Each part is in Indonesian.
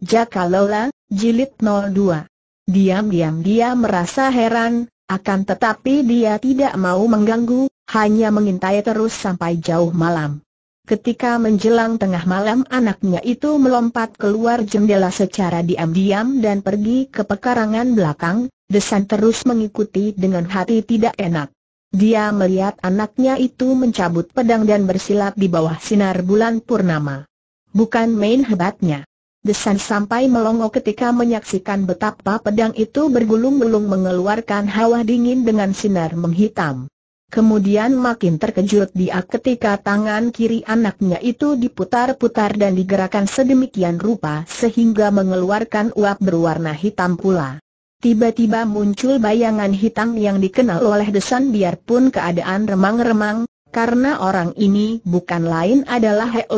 Jakalola, Jilid 02. Diam-diam dia merasa heran, akan tetapi dia tidak mau mengganggu, hanya mengintai terus sampai jauh malam. Ketika menjelang tengah malam anaknya itu melompat keluar jendela secara diam-diam dan pergi ke pekarangan belakang, Desan terus mengikuti dengan hati tidak enak. Dia melihat anaknya itu mencabut pedang dan bersilat di bawah sinar bulan purnama. Bukan main hebatnya. Desan sampai melongo ketika menyaksikan betapa pedang itu bergulung-gulung mengeluarkan hawa dingin dengan sinar menghitam. Kemudian makin terkejut dia ketika tangan kiri anaknya itu diputar-putar dan digerakkan sedemikian rupa sehingga mengeluarkan uap berwarna hitam pula. Tiba-tiba muncul bayangan hitam yang dikenal oleh Desan biarpun keadaan remang-remang, karena orang ini bukan lain adalah Hek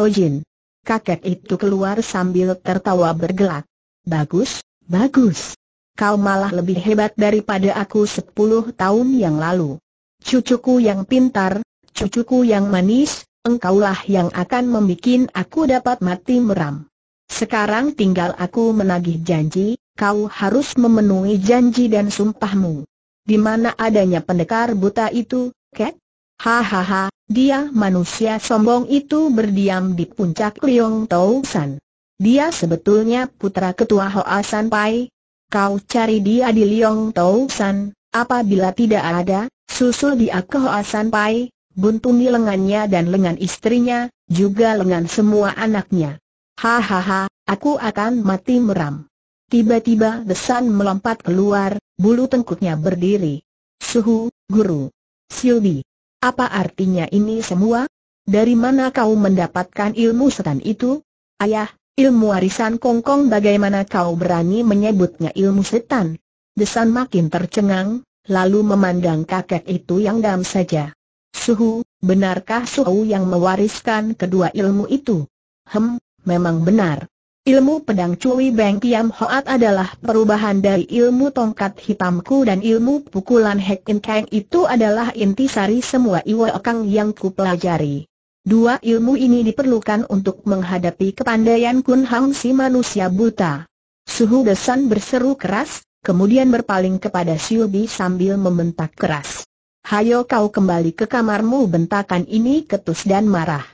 Kakek itu keluar sambil tertawa bergelak. Bagus, bagus. Kau malah lebih hebat daripada aku sepuluh tahun yang lalu. Cucuku yang pintar, cucuku yang manis, engkaulah yang akan membuat aku dapat mati meram. Sekarang tinggal aku menagih janji, kau harus memenuhi janji dan sumpahmu. Di mana adanya pendekar buta itu, kek? Hahaha, dia manusia sombong itu berdiam di puncak Liong Tau San. Dia sebetulnya putra ketua Hoa San Pai. Kau cari dia di Liong Tau San, apabila tidak ada, susul dia ke Hoa San Pai, buntungi lengannya dan lengan istrinya, juga lengan semua anaknya. Hahaha, aku akan mati meram. Tiba-tiba desan melompat keluar, bulu tengkuknya berdiri. Suhu, guru. Silbi. Apa artinya ini semua? Dari mana kau mendapatkan ilmu setan itu? Ayah, ilmu warisan kongkong bagaimana kau berani menyebutnya ilmu setan? Desan makin tercengang, lalu memandang kakek itu yang dam saja. Suhu, benarkah Suhu yang mewariskan kedua ilmu itu? Hem, memang benar. Ilmu pedang Cui Beng Kiam Hoat adalah perubahan dari ilmu tongkat hitamku dan ilmu pukulan Hek In Kang itu adalah inti intisari semua Iwa Kang yang kupelajari. Dua ilmu ini diperlukan untuk menghadapi kepandaian Kun Hang si manusia buta. Suhu Desan berseru keras, kemudian berpaling kepada Bi sambil membentak keras. Hayo kau kembali ke kamarmu bentakan ini ketus dan marah.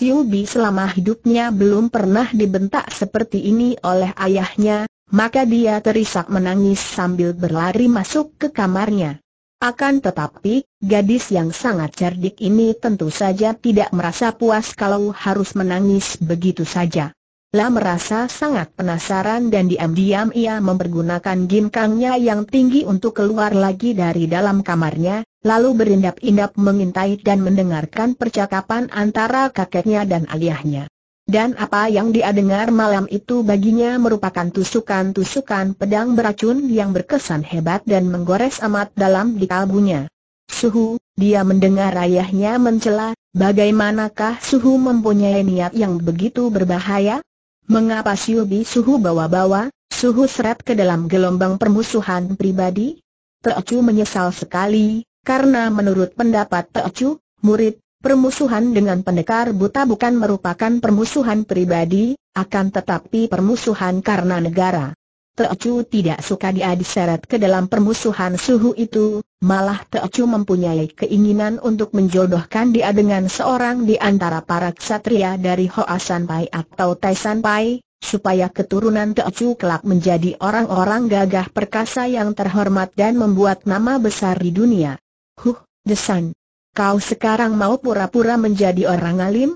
Bi selama hidupnya belum pernah dibentak seperti ini oleh ayahnya, maka dia terisak menangis sambil berlari masuk ke kamarnya. Akan tetapi, gadis yang sangat cerdik ini tentu saja tidak merasa puas kalau harus menangis begitu saja. La merasa sangat penasaran dan diam-diam ia mempergunakan ginkangnya yang tinggi untuk keluar lagi dari dalam kamarnya, lalu berindap-indap mengintai dan mendengarkan percakapan antara kakeknya dan ayahnya. Dan apa yang dia dengar malam itu baginya merupakan tusukan-tusukan pedang beracun yang berkesan hebat dan menggores amat dalam di kalbunya. Suhu, dia mendengar ayahnya mencela, bagaimanakah Suhu mempunyai niat yang begitu berbahaya? Mengapa Siubi Suhu bawa-bawa, Suhu seret ke dalam gelombang permusuhan pribadi? Teocu menyesal sekali, karena menurut pendapat Teocu, murid, permusuhan dengan pendekar buta bukan merupakan permusuhan pribadi, akan tetapi permusuhan karena negara. Teocu tidak suka dia diseret ke dalam permusuhan suhu itu, malah Teocu mempunyai keinginan untuk menjodohkan dia dengan seorang di antara para ksatria dari Hoasan Pai atau Taisan Pai, supaya keturunan Teocu kelak menjadi orang-orang gagah perkasa yang terhormat dan membuat nama besar di dunia. Huh, Desan. Kau sekarang mau pura-pura menjadi orang alim?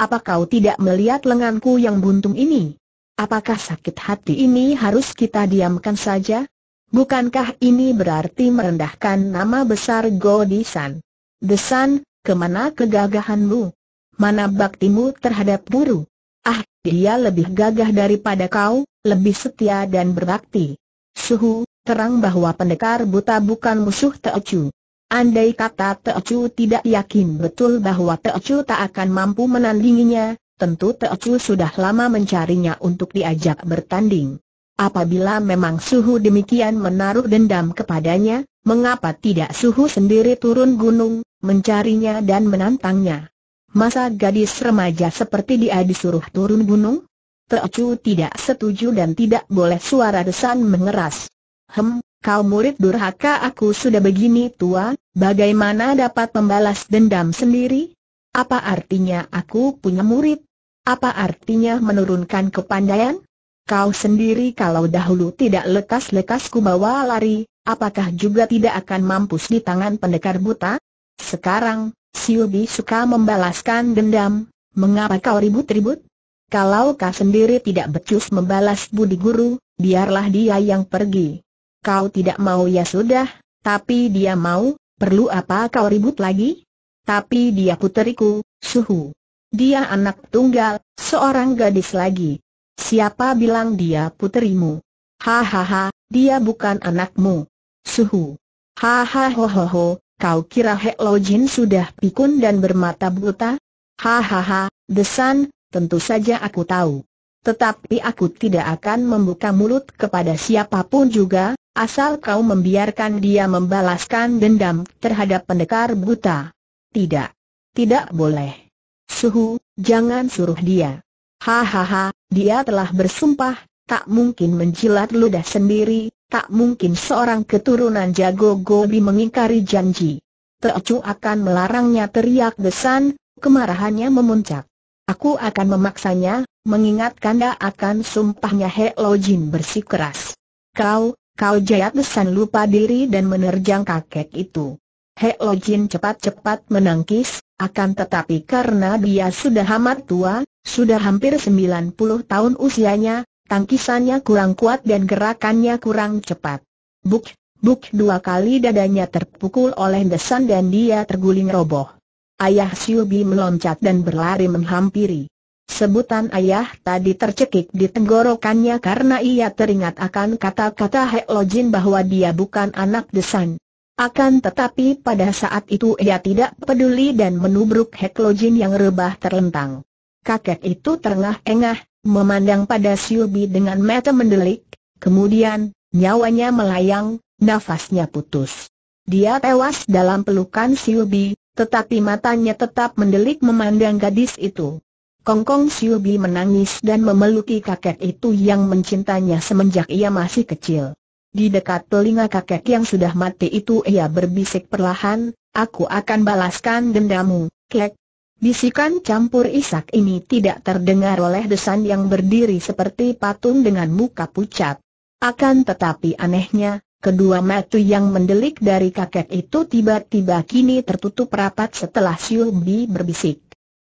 Apa kau tidak melihat lenganku yang buntung ini? Apakah sakit hati ini harus kita diamkan saja? Bukankah ini berarti merendahkan nama besar Go Desan? Desan, kemana kegagahanmu? Mana baktimu terhadap guru? Ah, dia lebih gagah daripada kau, lebih setia dan berbakti. Suhu, terang bahwa pendekar buta bukan musuh Teocu. Andai kata Teocu tidak yakin betul bahwa Teocu tak akan mampu menandinginya, tentu Teocu sudah lama mencarinya untuk diajak bertanding. Apabila memang suhu demikian menaruh dendam kepadanya, mengapa tidak suhu sendiri turun gunung, mencarinya dan menantangnya? Masa gadis remaja seperti dia disuruh turun gunung? Teocu tidak setuju dan tidak boleh suara desan mengeras. Hem, kau murid durhaka aku sudah begini tua, bagaimana dapat membalas dendam sendiri? Apa artinya aku punya murid? Apa artinya menurunkan kepandaian? Kau sendiri kalau dahulu tidak lekas-lekas ku bawa lari, apakah juga tidak akan mampus di tangan pendekar buta? Sekarang, Siubi suka membalaskan dendam, mengapa kau ribut-ribut? Kalau kau sendiri tidak becus membalas budi guru, biarlah dia yang pergi kau tidak mau ya sudah, tapi dia mau, perlu apa kau ribut lagi? Tapi dia puteriku, suhu. Dia anak tunggal, seorang gadis lagi. Siapa bilang dia puterimu? Hahaha, dia bukan anakmu. Suhu. Hahaha, kau kira Hek Jin sudah pikun dan bermata buta? Hahaha, desan, tentu saja aku tahu tetapi aku tidak akan membuka mulut kepada siapapun juga, asal kau membiarkan dia membalaskan dendam terhadap pendekar buta. Tidak. Tidak boleh. Suhu, jangan suruh dia. Hahaha, dia telah bersumpah, tak mungkin menjilat ludah sendiri, tak mungkin seorang keturunan jago Gobi mengingkari janji. Teocu akan melarangnya teriak desan, kemarahannya memuncak. Aku akan memaksanya, mengingat kanda akan sumpahnya He Lo Jin bersikeras. Kau, kau jahat desan lupa diri dan menerjang kakek itu. He Lo Jin cepat-cepat menangkis, akan tetapi karena dia sudah amat tua, sudah hampir 90 tahun usianya, tangkisannya kurang kuat dan gerakannya kurang cepat. Buk, buk dua kali dadanya terpukul oleh desan dan dia terguling roboh. Ayah Siubi meloncat dan berlari menghampiri. Sebutan ayah tadi tercekik di tenggorokannya karena ia teringat akan kata-kata Hek Lojin bahwa dia bukan anak desan. Akan tetapi pada saat itu ia tidak peduli dan menubruk Hek Lojin yang rebah terlentang. Kakek itu terengah-engah, memandang pada Siubi dengan mata mendelik, kemudian, nyawanya melayang, nafasnya putus. Dia tewas dalam pelukan Siubi, tetapi matanya tetap mendelik memandang gadis itu. Kongkong Siubi menangis dan memeluki kakek itu yang mencintanya semenjak ia masih kecil. Di dekat telinga kakek yang sudah mati itu ia berbisik perlahan, aku akan balaskan dendamu, kek. Bisikan campur isak ini tidak terdengar oleh desan yang berdiri seperti patung dengan muka pucat. Akan tetapi anehnya, Kedua mata yang mendelik dari kakek itu tiba-tiba kini tertutup rapat setelah Siu Bi berbisik.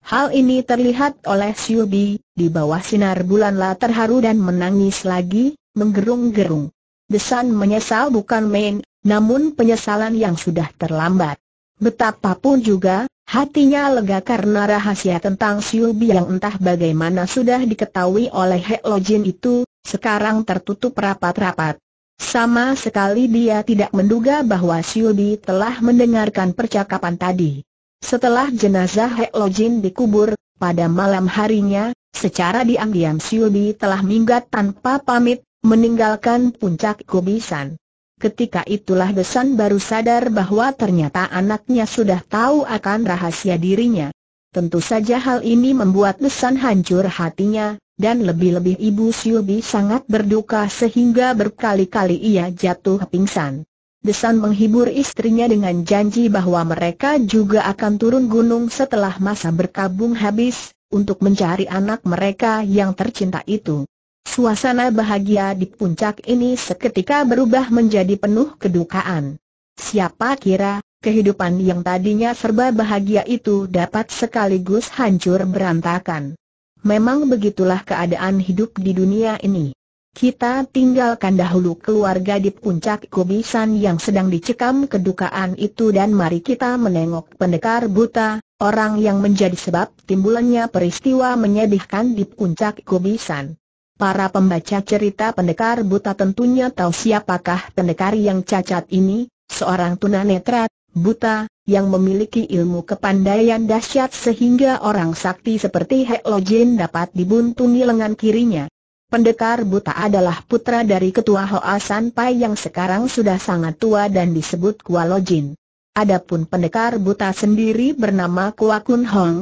Hal ini terlihat oleh Siu Bi, di bawah sinar bulanlah terharu dan menangis lagi, menggerung-gerung. Desan menyesal bukan main, namun penyesalan yang sudah terlambat. Betapapun juga, hatinya lega karena rahasia tentang Siu Bi yang entah bagaimana sudah diketahui oleh Hek Jin itu, sekarang tertutup rapat-rapat. Sama sekali dia tidak menduga bahwa Siubi telah mendengarkan percakapan tadi. Setelah jenazah Hek Lojin dikubur, pada malam harinya, secara diam-diam Siubi telah minggat tanpa pamit, meninggalkan puncak kubisan. Ketika itulah Desan baru sadar bahwa ternyata anaknya sudah tahu akan rahasia dirinya. Tentu saja hal ini membuat Desan hancur hatinya, dan lebih-lebih Ibu Siubi sangat berduka sehingga berkali-kali ia jatuh pingsan. Desan menghibur istrinya dengan janji bahwa mereka juga akan turun gunung setelah masa berkabung habis, untuk mencari anak mereka yang tercinta itu. Suasana bahagia di puncak ini seketika berubah menjadi penuh kedukaan. Siapa kira, kehidupan yang tadinya serba bahagia itu dapat sekaligus hancur berantakan. Memang begitulah keadaan hidup di dunia ini. Kita tinggalkan dahulu keluarga di puncak kubisan yang sedang dicekam kedukaan itu dan mari kita menengok pendekar buta, orang yang menjadi sebab timbulannya peristiwa menyedihkan di puncak kubisan. Para pembaca cerita pendekar buta tentunya tahu siapakah pendekar yang cacat ini, seorang tunanetra, buta, yang memiliki ilmu kepandaian dahsyat sehingga orang sakti seperti Hek Lojin dapat dibuntungi lengan kirinya. Pendekar buta adalah putra dari ketua Hoa Pai yang sekarang sudah sangat tua dan disebut Kua Lojin. Adapun pendekar buta sendiri bernama Kua Kun Hong.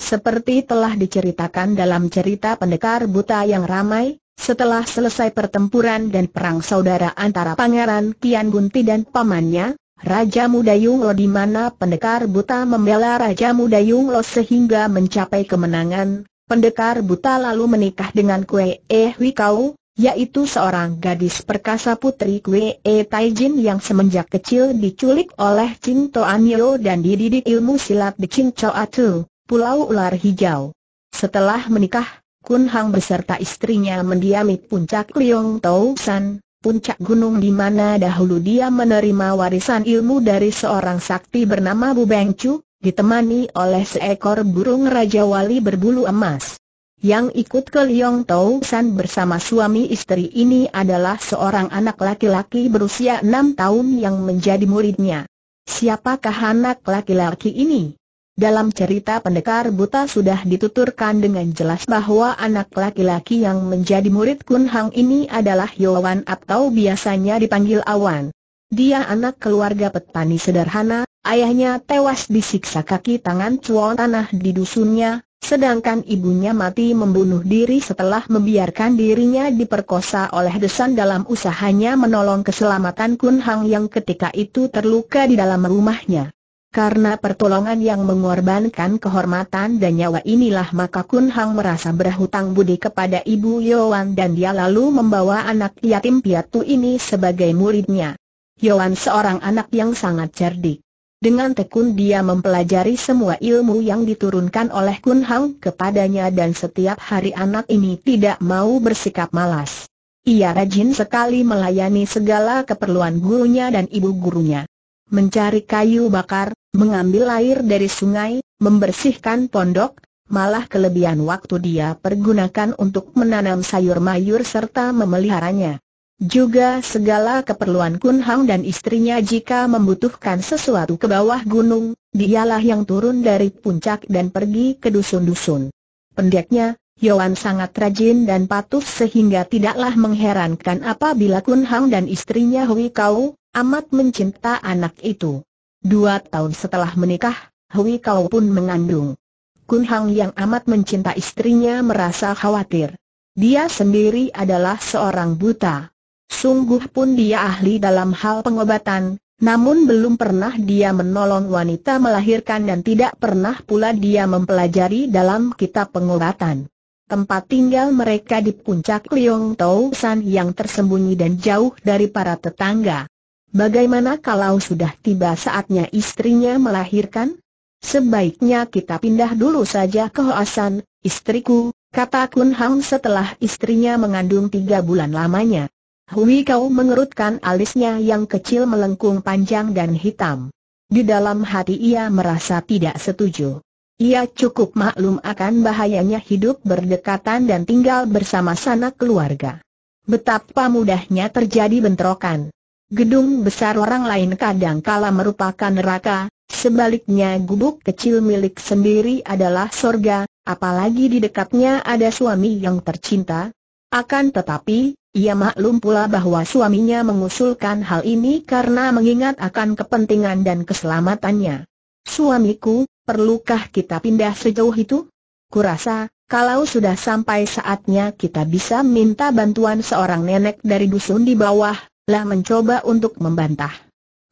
Seperti telah diceritakan dalam cerita pendekar buta yang ramai, setelah selesai pertempuran dan perang saudara antara Pangeran Kian Gunti dan pamannya, Raja Muda Yunglo di mana pendekar buta membela Raja Muda Yunglo sehingga mencapai kemenangan, pendekar buta lalu menikah dengan Kue Eh Wikau, yaitu seorang gadis perkasa putri Kue E Taijin yang semenjak kecil diculik oleh Chin Yeo dan dididik ilmu silat di Chin Choatu, Pulau Ular Hijau. Setelah menikah, Kun Hang beserta istrinya mendiami puncak Liong Tau San, puncak gunung di mana dahulu dia menerima warisan ilmu dari seorang sakti bernama Bu Beng ditemani oleh seekor burung Raja Wali berbulu emas. Yang ikut ke Liong Tau San bersama suami istri ini adalah seorang anak laki-laki berusia enam tahun yang menjadi muridnya. Siapakah anak laki-laki ini? Dalam cerita pendekar buta sudah dituturkan dengan jelas bahwa anak laki-laki yang menjadi murid Kun Hang ini adalah Yowan atau biasanya dipanggil Awan. Dia anak keluarga petani sederhana, ayahnya tewas disiksa kaki tangan cuan tanah di dusunnya, sedangkan ibunya mati membunuh diri setelah membiarkan dirinya diperkosa oleh desan dalam usahanya menolong keselamatan Kun Hang yang ketika itu terluka di dalam rumahnya. Karena pertolongan yang mengorbankan kehormatan dan nyawa inilah maka Kun Hang merasa berhutang budi kepada Ibu Yoan dan dia lalu membawa anak yatim piatu ini sebagai muridnya. Yoan seorang anak yang sangat cerdik. Dengan tekun dia mempelajari semua ilmu yang diturunkan oleh Kun Hang kepadanya dan setiap hari anak ini tidak mau bersikap malas. Ia rajin sekali melayani segala keperluan gurunya dan ibu gurunya mencari kayu bakar, mengambil air dari sungai, membersihkan pondok, malah kelebihan waktu dia pergunakan untuk menanam sayur mayur serta memeliharanya. Juga segala keperluan Kun Hang dan istrinya jika membutuhkan sesuatu ke bawah gunung, dialah yang turun dari puncak dan pergi ke dusun-dusun. Pendeknya, Yohan sangat rajin dan patuh sehingga tidaklah mengherankan apabila Kun Hang dan istrinya Hui Kau, amat mencinta anak itu. Dua tahun setelah menikah, Hui Kau pun mengandung. Kun Hang yang amat mencinta istrinya merasa khawatir. Dia sendiri adalah seorang buta. Sungguh pun dia ahli dalam hal pengobatan, namun belum pernah dia menolong wanita melahirkan dan tidak pernah pula dia mempelajari dalam kitab pengobatan. Tempat tinggal mereka di puncak Liong Tau San yang tersembunyi dan jauh dari para tetangga. Bagaimana kalau sudah tiba saatnya istrinya melahirkan? Sebaiknya kita pindah dulu saja ke Hoasan, istriku, kata Kun Hang setelah istrinya mengandung tiga bulan lamanya. Hui Kau mengerutkan alisnya yang kecil melengkung panjang dan hitam. Di dalam hati ia merasa tidak setuju. Ia cukup maklum akan bahayanya hidup berdekatan dan tinggal bersama sanak keluarga. Betapa mudahnya terjadi bentrokan. Gedung besar orang lain kadang kala merupakan neraka, sebaliknya gubuk kecil milik sendiri adalah sorga, apalagi di dekatnya ada suami yang tercinta. Akan tetapi, ia maklum pula bahwa suaminya mengusulkan hal ini karena mengingat akan kepentingan dan keselamatannya. Suamiku, perlukah kita pindah sejauh itu? Kurasa, kalau sudah sampai saatnya kita bisa minta bantuan seorang nenek dari dusun di bawah, lah mencoba untuk membantah.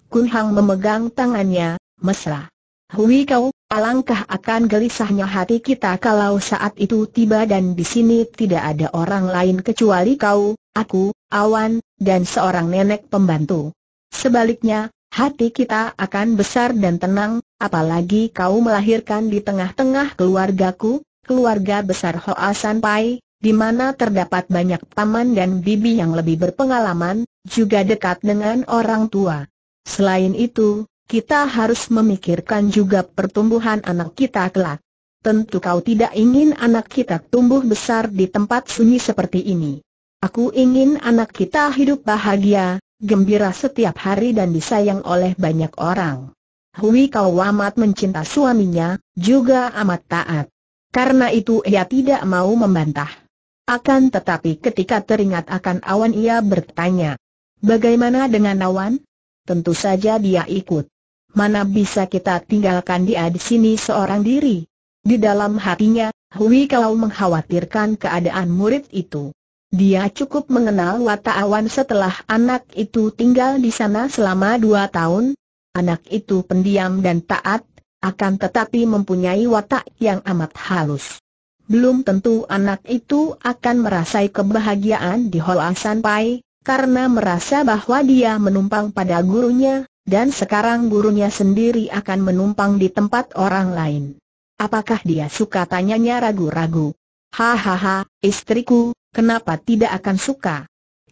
Kun Hang memegang tangannya, mesra. Hui kau, alangkah akan gelisahnya hati kita kalau saat itu tiba dan di sini tidak ada orang lain kecuali kau, aku, Awan, dan seorang nenek pembantu. Sebaliknya, hati kita akan besar dan tenang, apalagi kau melahirkan di tengah-tengah keluargaku, keluarga besar Hoa San Pai, di mana terdapat banyak paman dan bibi yang lebih berpengalaman, juga dekat dengan orang tua. Selain itu, kita harus memikirkan juga pertumbuhan anak kita kelak. Tentu kau tidak ingin anak kita tumbuh besar di tempat sunyi seperti ini. Aku ingin anak kita hidup bahagia, gembira setiap hari dan disayang oleh banyak orang. Hui Kau amat mencinta suaminya, juga amat taat. Karena itu ia tidak mau membantah. Akan tetapi ketika teringat akan awan ia bertanya, bagaimana dengan awan? Tentu saja dia ikut. Mana bisa kita tinggalkan dia di sini seorang diri? Di dalam hatinya, Hui Kau mengkhawatirkan keadaan murid itu. Dia cukup mengenal watak awan setelah anak itu tinggal di sana selama dua tahun. Anak itu pendiam dan taat, akan tetapi mempunyai watak yang amat halus belum tentu anak itu akan merasai kebahagiaan di halaman pai, karena merasa bahwa dia menumpang pada gurunya, dan sekarang gurunya sendiri akan menumpang di tempat orang lain. Apakah dia suka tanyanya ragu-ragu? Hahaha, istriku, kenapa tidak akan suka?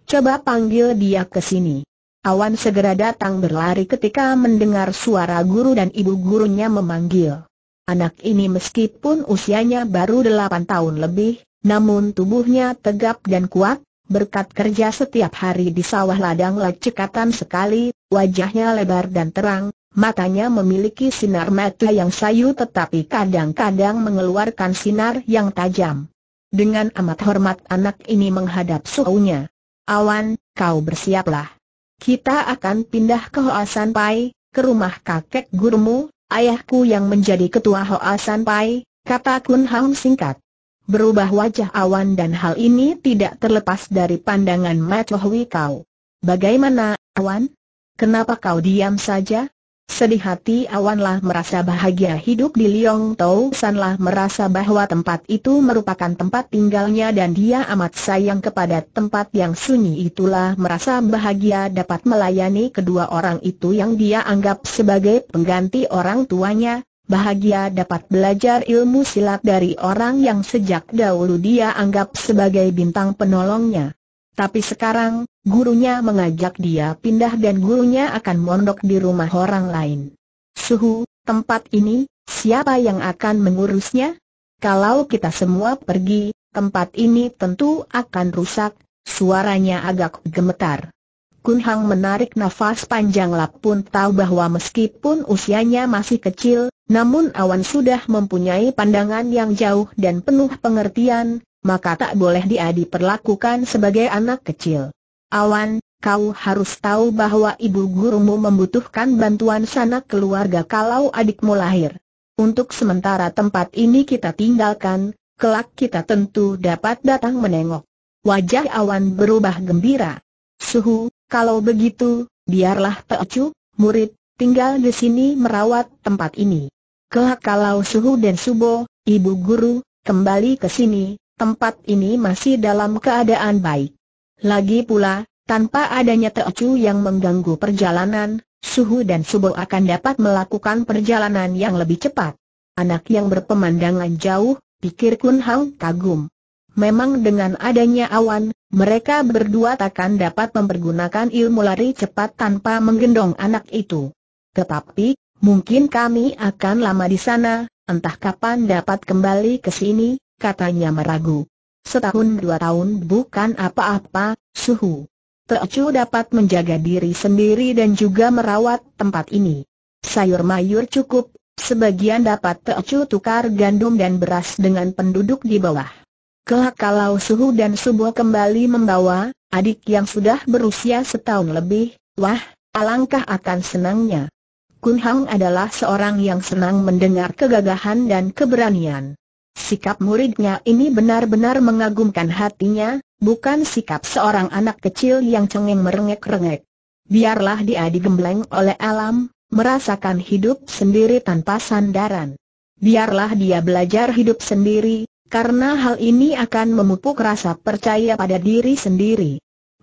Coba panggil dia ke sini. Awan segera datang berlari ketika mendengar suara guru dan ibu gurunya memanggil. Anak ini meskipun usianya baru delapan tahun lebih, namun tubuhnya tegap dan kuat, berkat kerja setiap hari di sawah ladang lecekatan sekali, wajahnya lebar dan terang, matanya memiliki sinar mata yang sayu tetapi kadang-kadang mengeluarkan sinar yang tajam. Dengan amat hormat anak ini menghadap suhunya. Awan, kau bersiaplah. Kita akan pindah ke Hoasan Pai, ke rumah kakek gurumu, ayahku yang menjadi ketua Hoa San Pai, kata Kun Hang singkat. Berubah wajah awan dan hal ini tidak terlepas dari pandangan Matohwi kau. Bagaimana, awan? Kenapa kau diam saja? Sedih hati Awanlah merasa bahagia hidup di Liong Tau Sanlah merasa bahwa tempat itu merupakan tempat tinggalnya dan dia amat sayang kepada tempat yang sunyi itulah merasa bahagia dapat melayani kedua orang itu yang dia anggap sebagai pengganti orang tuanya. Bahagia dapat belajar ilmu silat dari orang yang sejak dahulu dia anggap sebagai bintang penolongnya. Tapi sekarang, gurunya mengajak dia pindah dan gurunya akan mondok di rumah orang lain. Suhu, tempat ini, siapa yang akan mengurusnya? Kalau kita semua pergi, tempat ini tentu akan rusak, suaranya agak gemetar. Kun Hang menarik nafas panjang Lap pun tahu bahwa meskipun usianya masih kecil, namun Awan sudah mempunyai pandangan yang jauh dan penuh pengertian, maka tak boleh dia diperlakukan sebagai anak kecil. Awan, kau harus tahu bahwa ibu gurumu membutuhkan bantuan sanak keluarga kalau adikmu lahir. Untuk sementara tempat ini kita tinggalkan, kelak kita tentu dapat datang menengok. Wajah Awan berubah gembira. Suhu, kalau begitu, biarlah Teocu, murid, tinggal di sini merawat tempat ini. Kelak kalau Suhu dan Subo, ibu guru, kembali ke sini, tempat ini masih dalam keadaan baik. Lagi pula, tanpa adanya Teocu yang mengganggu perjalanan, Suhu dan Subo akan dapat melakukan perjalanan yang lebih cepat. Anak yang berpemandangan jauh, pikir Kun Hang kagum. Memang dengan adanya awan, mereka berdua takkan dapat mempergunakan ilmu lari cepat tanpa menggendong anak itu. Tetapi, mungkin kami akan lama di sana, entah kapan dapat kembali ke sini, katanya meragu. Setahun dua tahun bukan apa-apa, suhu. Teocu dapat menjaga diri sendiri dan juga merawat tempat ini. Sayur mayur cukup, sebagian dapat Teocu tukar gandum dan beras dengan penduduk di bawah. Kelak kalau suhu dan subuh kembali membawa, adik yang sudah berusia setahun lebih, wah, alangkah akan senangnya. Kun Hang adalah seorang yang senang mendengar kegagahan dan keberanian. Sikap muridnya ini benar-benar mengagumkan hatinya, bukan sikap seorang anak kecil yang cengeng merengek-rengek. Biarlah dia digembleng oleh alam, merasakan hidup sendiri tanpa sandaran. Biarlah dia belajar hidup sendiri, karena hal ini akan memupuk rasa percaya pada diri sendiri.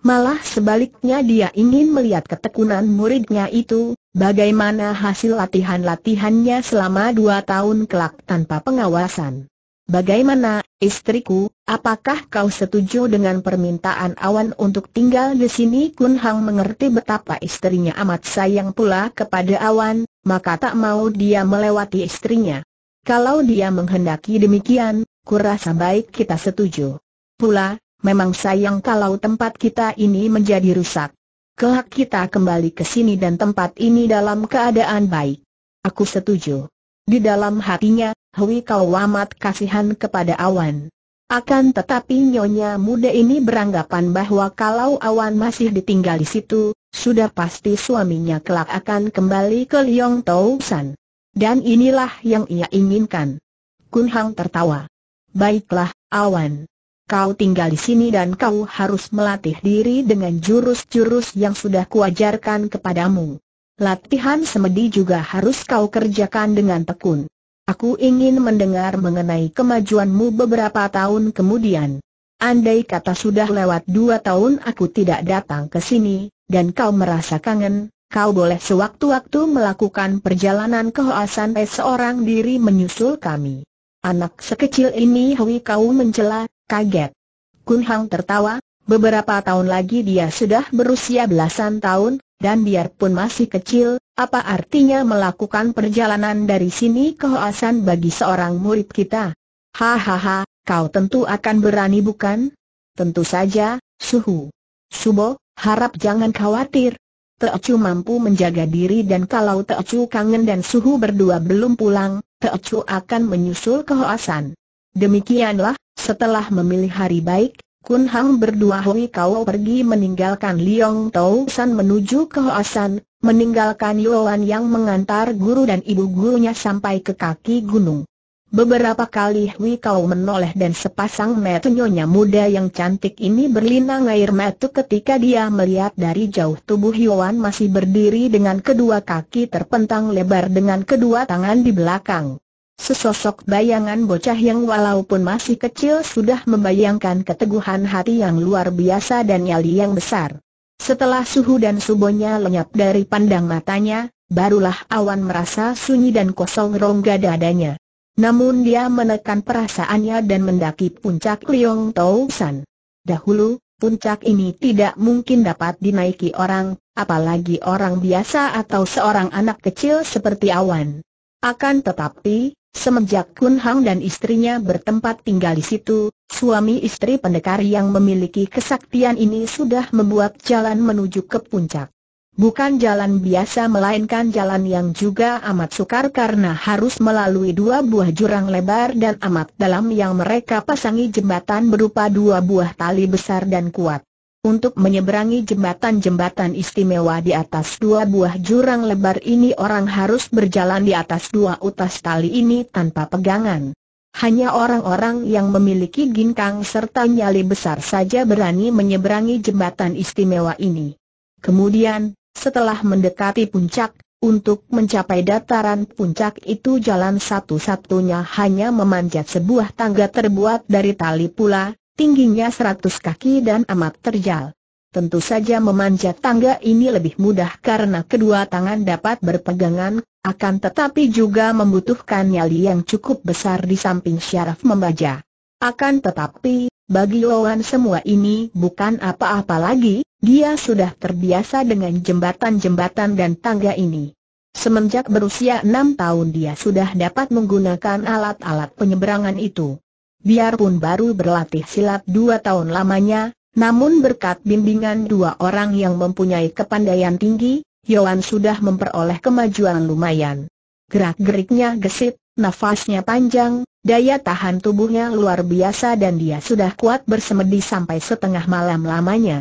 Malah sebaliknya dia ingin melihat ketekunan muridnya itu, bagaimana hasil latihan-latihannya selama dua tahun kelak tanpa pengawasan. Bagaimana, istriku, apakah kau setuju dengan permintaan Awan untuk tinggal di sini? Kun Hang mengerti betapa istrinya amat sayang pula kepada Awan, maka tak mau dia melewati istrinya. Kalau dia menghendaki demikian, kurasa baik kita setuju. Pula, memang sayang kalau tempat kita ini menjadi rusak. Kelak kita kembali ke sini dan tempat ini dalam keadaan baik. Aku setuju. Di dalam hatinya, Hui kau amat kasihan kepada awan. Akan tetapi nyonya muda ini beranggapan bahwa kalau awan masih ditinggal di situ, sudah pasti suaminya kelak akan kembali ke Liong Tau San. Dan inilah yang ia inginkan. Kun Hang tertawa. Baiklah, awan. Kau tinggal di sini dan kau harus melatih diri dengan jurus-jurus yang sudah kuajarkan kepadamu. Latihan semedi juga harus kau kerjakan dengan tekun. Aku ingin mendengar mengenai kemajuanmu beberapa tahun kemudian. Andai kata sudah lewat dua tahun aku tidak datang ke sini, dan kau merasa kangen, kau boleh sewaktu-waktu melakukan perjalanan ke Hoasan eh seorang diri menyusul kami. Anak sekecil ini Hui kau mencela, kaget. Kun Hang tertawa, beberapa tahun lagi dia sudah berusia belasan tahun, dan biarpun masih kecil, apa artinya melakukan perjalanan dari sini ke Hoasan bagi seorang murid kita? Hahaha, kau tentu akan berani bukan? Tentu saja, Suhu. Subo, harap jangan khawatir. Teocu mampu menjaga diri dan kalau Teocu kangen dan Suhu berdua belum pulang, Teocu akan menyusul ke Hoasan. Demikianlah, setelah memilih hari baik, Kun Hang berdua Hui Kau pergi meninggalkan Liong Tau San menuju ke Hoasan, meninggalkan Yuan yang mengantar guru dan ibu gurunya sampai ke kaki gunung. Beberapa kali Hui Kau menoleh dan sepasang mata muda yang cantik ini berlinang air metu ketika dia melihat dari jauh tubuh Yuan masih berdiri dengan kedua kaki terpentang lebar dengan kedua tangan di belakang. Sesosok bayangan bocah yang walaupun masih kecil sudah membayangkan keteguhan hati yang luar biasa dan nyali yang besar. Setelah suhu dan subonya lenyap dari pandang matanya, barulah awan merasa sunyi dan kosong rongga dadanya. Namun dia menekan perasaannya dan mendaki puncak Liong Tau San. Dahulu, puncak ini tidak mungkin dapat dinaiki orang, apalagi orang biasa atau seorang anak kecil seperti Awan. Akan tetapi, Semenjak Kun Hang dan istrinya bertempat tinggal di situ, suami istri pendekar yang memiliki kesaktian ini sudah membuat jalan menuju ke puncak. Bukan jalan biasa melainkan jalan yang juga amat sukar karena harus melalui dua buah jurang lebar dan amat dalam yang mereka pasangi jembatan berupa dua buah tali besar dan kuat. Untuk menyeberangi jembatan-jembatan istimewa di atas dua buah jurang lebar ini orang harus berjalan di atas dua utas tali ini tanpa pegangan. Hanya orang-orang yang memiliki ginkang serta nyali besar saja berani menyeberangi jembatan istimewa ini. Kemudian, setelah mendekati puncak, untuk mencapai dataran puncak itu jalan satu-satunya hanya memanjat sebuah tangga terbuat dari tali pula, tingginya 100 kaki dan amat terjal. Tentu saja memanjat tangga ini lebih mudah karena kedua tangan dapat berpegangan, akan tetapi juga membutuhkan nyali yang cukup besar di samping syaraf membaca. Akan tetapi, bagi Loan semua ini bukan apa-apa lagi, dia sudah terbiasa dengan jembatan-jembatan dan tangga ini. Semenjak berusia enam tahun dia sudah dapat menggunakan alat-alat penyeberangan itu biarpun baru berlatih silat dua tahun lamanya, namun berkat bimbingan dua orang yang mempunyai kepandaian tinggi, Yohan sudah memperoleh kemajuan lumayan. Gerak-geriknya gesit, nafasnya panjang, daya tahan tubuhnya luar biasa dan dia sudah kuat bersemedi sampai setengah malam lamanya.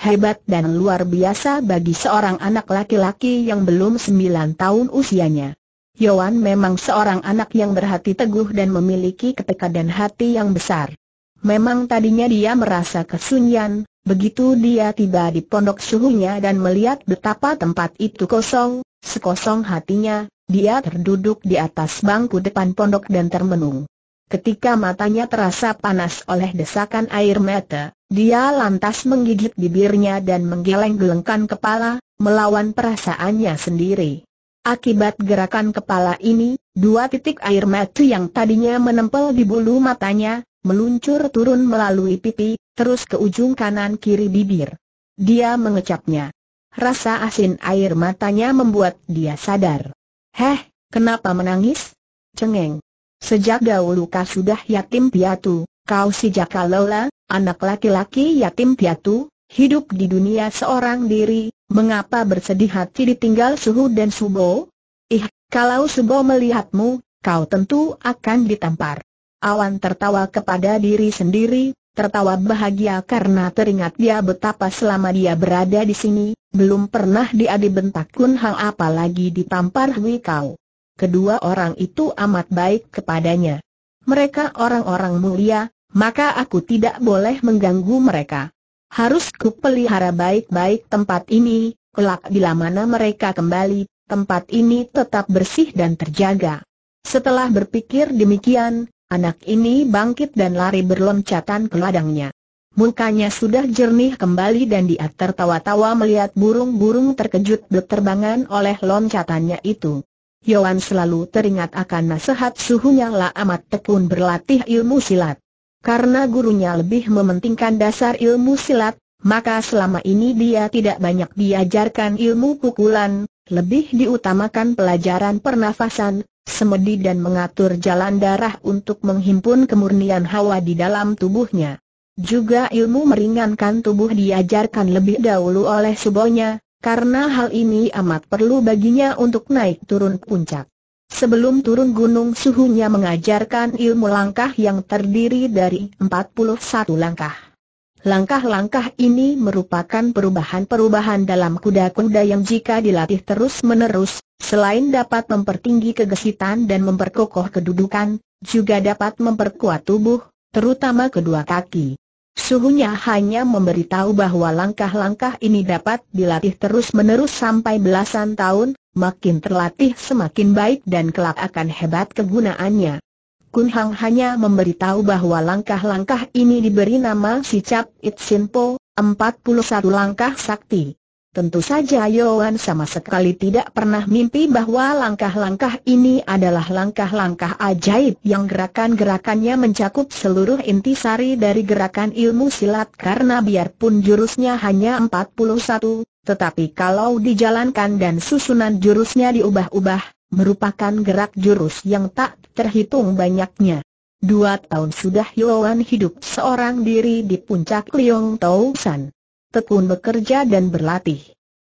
Hebat dan luar biasa bagi seorang anak laki-laki yang belum sembilan tahun usianya. Yohan memang seorang anak yang berhati teguh dan memiliki ketekadan hati yang besar. Memang tadinya dia merasa kesunyian, begitu dia tiba di pondok suhunya dan melihat betapa tempat itu kosong, sekosong hatinya, dia terduduk di atas bangku depan pondok dan termenung. Ketika matanya terasa panas oleh desakan air mata, dia lantas menggigit bibirnya dan menggeleng-gelengkan kepala, melawan perasaannya sendiri. Akibat gerakan kepala ini, dua titik air mata yang tadinya menempel di bulu matanya, meluncur turun melalui pipi, terus ke ujung kanan kiri bibir. Dia mengecapnya. Rasa asin air matanya membuat dia sadar. Heh, kenapa menangis? Cengeng. Sejak dahulu kau sudah yatim piatu, kau si Jakalola, anak laki-laki yatim piatu, Hidup di dunia seorang diri, mengapa bersedih hati ditinggal Suhu dan Subo? Ih, kalau Subo melihatmu, kau tentu akan ditampar. Awan tertawa kepada diri sendiri, tertawa bahagia karena teringat dia betapa selama dia berada di sini, belum pernah dia dibentak Kun Hang apalagi ditampar Hui Kau. Kedua orang itu amat baik kepadanya. Mereka orang-orang mulia, maka aku tidak boleh mengganggu mereka. Harus pelihara baik-baik tempat ini, kelak bila mana mereka kembali, tempat ini tetap bersih dan terjaga. Setelah berpikir demikian, anak ini bangkit dan lari berloncatan ke ladangnya. Mukanya sudah jernih kembali dan dia tertawa-tawa melihat burung-burung terkejut berterbangan oleh loncatannya itu. Yoan selalu teringat akan nasihat suhunya lah amat tekun berlatih ilmu silat. Karena gurunya lebih mementingkan dasar ilmu silat, maka selama ini dia tidak banyak diajarkan ilmu pukulan, lebih diutamakan pelajaran pernafasan, semedi dan mengatur jalan darah untuk menghimpun kemurnian hawa di dalam tubuhnya. Juga ilmu meringankan tubuh diajarkan lebih dahulu oleh subonya, karena hal ini amat perlu baginya untuk naik turun puncak. Sebelum turun gunung suhunya mengajarkan ilmu langkah yang terdiri dari 41 langkah. Langkah-langkah ini merupakan perubahan-perubahan dalam kuda-kuda yang jika dilatih terus-menerus, selain dapat mempertinggi kegesitan dan memperkokoh kedudukan, juga dapat memperkuat tubuh, terutama kedua kaki. Suhunya hanya memberitahu bahwa langkah-langkah ini dapat dilatih terus-menerus sampai belasan tahun, makin terlatih semakin baik dan kelak akan hebat kegunaannya. Kun Hang hanya memberitahu bahwa langkah-langkah ini diberi nama Sicap It puluh 41 langkah sakti. Tentu saja Yohan sama sekali tidak pernah mimpi bahwa langkah-langkah ini adalah langkah-langkah ajaib yang gerakan-gerakannya mencakup seluruh intisari dari gerakan ilmu silat karena biarpun jurusnya hanya 41, tetapi kalau dijalankan dan susunan jurusnya diubah-ubah, merupakan gerak jurus yang tak terhitung banyaknya. Dua tahun sudah Yohan hidup seorang diri di puncak Liong Tau San tekun bekerja dan berlatih.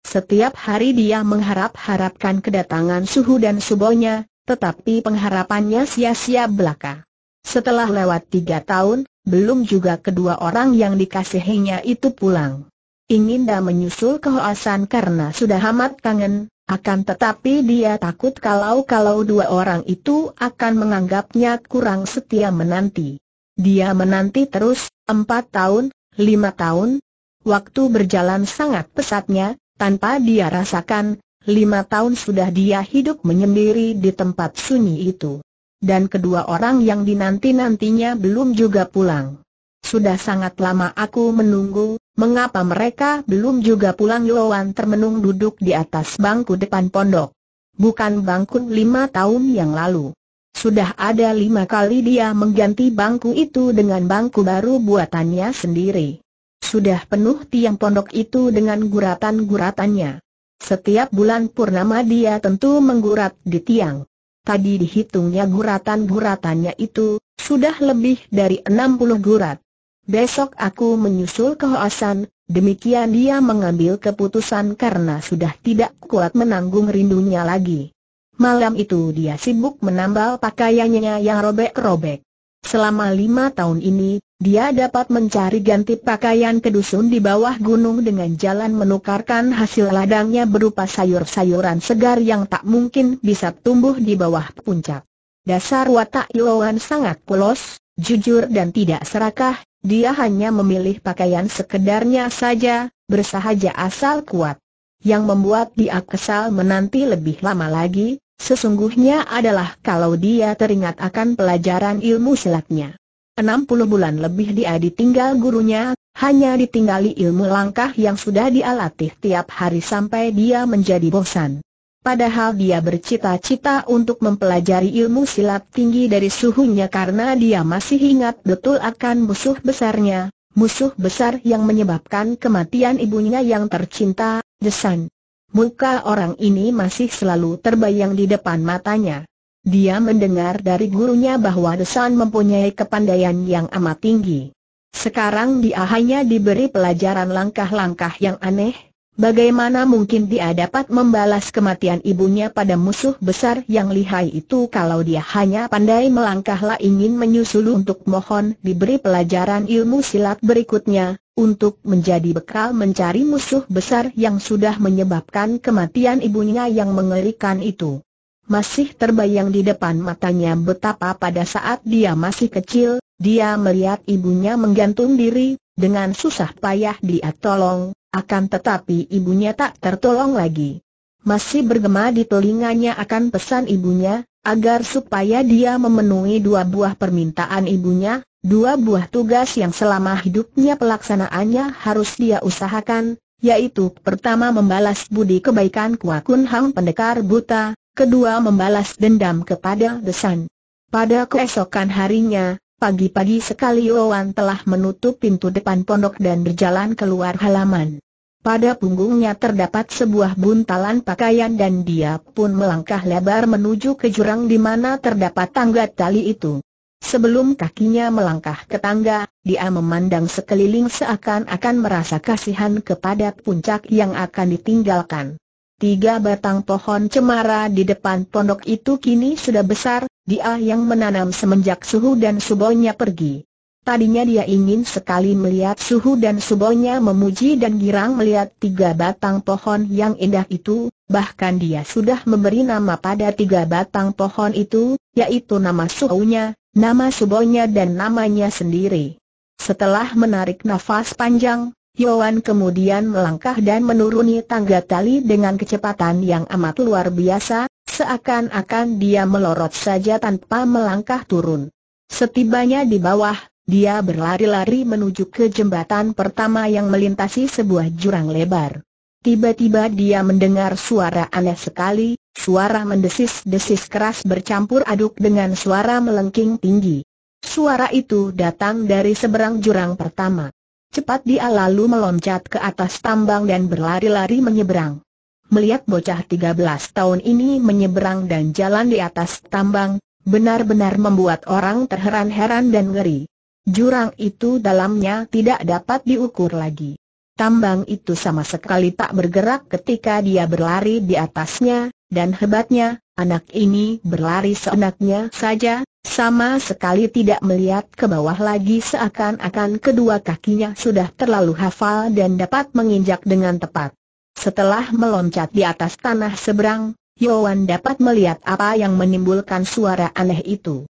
Setiap hari dia mengharap-harapkan kedatangan suhu dan subonya, tetapi pengharapannya sia-sia belaka. Setelah lewat tiga tahun, belum juga kedua orang yang dikasihinya itu pulang. Inginda menyusul kehoasan karena sudah amat kangen, akan tetapi dia takut kalau-kalau dua orang itu akan menganggapnya kurang setia menanti. Dia menanti terus, empat tahun, lima tahun, Waktu berjalan sangat pesatnya, tanpa dia rasakan, lima tahun sudah dia hidup menyendiri di tempat sunyi itu. Dan kedua orang yang dinanti-nantinya belum juga pulang. Sudah sangat lama aku menunggu, mengapa mereka belum juga pulang Yoan termenung duduk di atas bangku depan pondok. Bukan bangku lima tahun yang lalu. Sudah ada lima kali dia mengganti bangku itu dengan bangku baru buatannya sendiri. Sudah penuh tiang pondok itu dengan guratan-guratannya. Setiap bulan purnama dia tentu menggurat di tiang. Tadi dihitungnya guratan-guratannya itu, sudah lebih dari 60 gurat. Besok aku menyusul ke Hoasan, demikian dia mengambil keputusan karena sudah tidak kuat menanggung rindunya lagi. Malam itu dia sibuk menambal pakaiannya yang robek-robek. Selama lima tahun ini, dia dapat mencari ganti pakaian ke dusun di bawah gunung dengan jalan menukarkan hasil ladangnya berupa sayur-sayuran segar yang tak mungkin bisa tumbuh di bawah puncak. Dasar watak Iloan sangat polos, jujur dan tidak serakah, dia hanya memilih pakaian sekedarnya saja, bersahaja asal kuat. Yang membuat dia kesal menanti lebih lama lagi, sesungguhnya adalah kalau dia teringat akan pelajaran ilmu silatnya. 60 bulan lebih dia ditinggal gurunya, hanya ditinggali ilmu langkah yang sudah dialatih tiap hari sampai dia menjadi bosan. Padahal dia bercita-cita untuk mempelajari ilmu silat tinggi dari suhunya karena dia masih ingat betul akan musuh besarnya, musuh besar yang menyebabkan kematian ibunya yang tercinta, Desan. Muka orang ini masih selalu terbayang di depan matanya. Dia mendengar dari gurunya bahwa Desan mempunyai kepandaian yang amat tinggi. Sekarang dia hanya diberi pelajaran langkah-langkah yang aneh, bagaimana mungkin dia dapat membalas kematian ibunya pada musuh besar yang lihai itu kalau dia hanya pandai melangkahlah ingin menyusul untuk mohon diberi pelajaran ilmu silat berikutnya, untuk menjadi bekal mencari musuh besar yang sudah menyebabkan kematian ibunya yang mengerikan itu masih terbayang di depan matanya betapa pada saat dia masih kecil, dia melihat ibunya menggantung diri, dengan susah payah dia tolong, akan tetapi ibunya tak tertolong lagi. Masih bergema di telinganya akan pesan ibunya, agar supaya dia memenuhi dua buah permintaan ibunya, dua buah tugas yang selama hidupnya pelaksanaannya harus dia usahakan, yaitu pertama membalas budi kebaikan Kwa Kun Hang pendekar buta, kedua membalas dendam kepada Desan. Pada keesokan harinya, pagi-pagi sekali Owan telah menutup pintu depan pondok dan berjalan keluar halaman. Pada punggungnya terdapat sebuah buntalan pakaian dan dia pun melangkah lebar menuju ke jurang di mana terdapat tangga tali itu. Sebelum kakinya melangkah ke tangga, dia memandang sekeliling seakan-akan merasa kasihan kepada puncak yang akan ditinggalkan. Tiga batang pohon cemara di depan pondok itu kini sudah besar, dia ah yang menanam semenjak Suhu dan Subonya pergi. Tadinya dia ingin sekali melihat Suhu dan Subonya memuji dan girang melihat tiga batang pohon yang indah itu, bahkan dia sudah memberi nama pada tiga batang pohon itu, yaitu nama Suhunya, nama Subonya dan namanya sendiri. Setelah menarik nafas panjang, Yoan kemudian melangkah dan menuruni tangga tali dengan kecepatan yang amat luar biasa, seakan-akan dia melorot saja tanpa melangkah turun. Setibanya di bawah, dia berlari-lari menuju ke jembatan pertama yang melintasi sebuah jurang lebar. Tiba-tiba dia mendengar suara aneh sekali, suara mendesis-desis keras bercampur aduk dengan suara melengking tinggi. Suara itu datang dari seberang jurang pertama. Cepat dia lalu meloncat ke atas tambang dan berlari-lari menyeberang. Melihat bocah 13 tahun ini menyeberang dan jalan di atas tambang, benar-benar membuat orang terheran-heran dan ngeri. Jurang itu dalamnya tidak dapat diukur lagi. Tambang itu sama sekali tak bergerak ketika dia berlari di atasnya, dan hebatnya, Anak ini berlari seenaknya saja, sama sekali tidak melihat ke bawah lagi seakan-akan kedua kakinya sudah terlalu hafal dan dapat menginjak dengan tepat. Setelah meloncat di atas tanah seberang, Yowan dapat melihat apa yang menimbulkan suara aneh itu.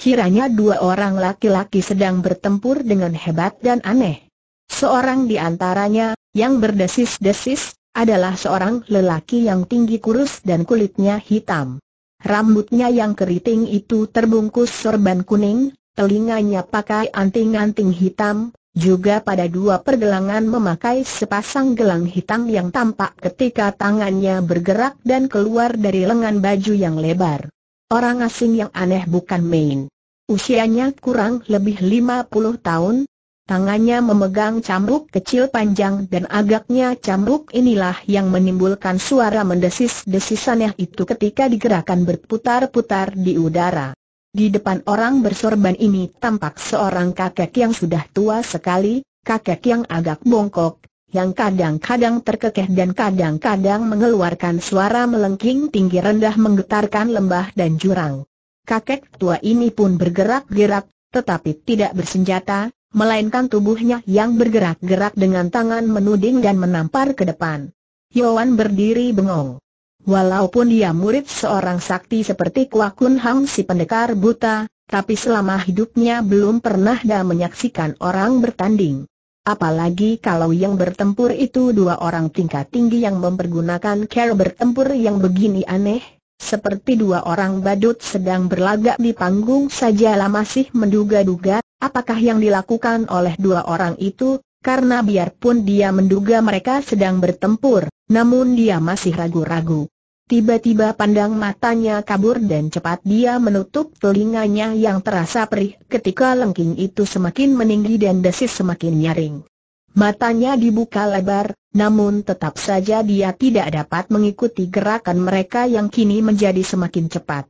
Kiranya dua orang laki-laki sedang bertempur dengan hebat dan aneh. Seorang di antaranya, yang berdesis-desis, adalah seorang lelaki yang tinggi kurus dan kulitnya hitam. Rambutnya yang keriting itu terbungkus sorban kuning, telinganya pakai anting-anting hitam, juga pada dua pergelangan memakai sepasang gelang hitam yang tampak ketika tangannya bergerak dan keluar dari lengan baju yang lebar. Orang asing yang aneh bukan main. Usianya kurang lebih 50 tahun, Tangannya memegang cambuk kecil panjang dan agaknya cambuk inilah yang menimbulkan suara mendesis desisannya itu ketika digerakkan berputar-putar di udara. Di depan orang bersorban ini tampak seorang kakek yang sudah tua sekali, kakek yang agak bongkok, yang kadang-kadang terkekeh dan kadang-kadang mengeluarkan suara melengking tinggi rendah menggetarkan lembah dan jurang. Kakek tua ini pun bergerak-gerak, tetapi tidak bersenjata, melainkan tubuhnya yang bergerak-gerak dengan tangan menuding dan menampar ke depan. Yoan berdiri bengong. Walaupun dia murid seorang sakti seperti Kwa Kun Hang si pendekar buta, tapi selama hidupnya belum pernah dia menyaksikan orang bertanding. Apalagi kalau yang bertempur itu dua orang tingkat tinggi yang mempergunakan cara bertempur yang begini aneh, seperti dua orang badut sedang berlagak di panggung saja lah masih menduga-duga, Apakah yang dilakukan oleh dua orang itu, karena biarpun dia menduga mereka sedang bertempur, namun dia masih ragu-ragu. Tiba-tiba pandang matanya kabur dan cepat dia menutup telinganya yang terasa perih ketika lengking itu semakin meninggi dan desis semakin nyaring. Matanya dibuka lebar, namun tetap saja dia tidak dapat mengikuti gerakan mereka yang kini menjadi semakin cepat.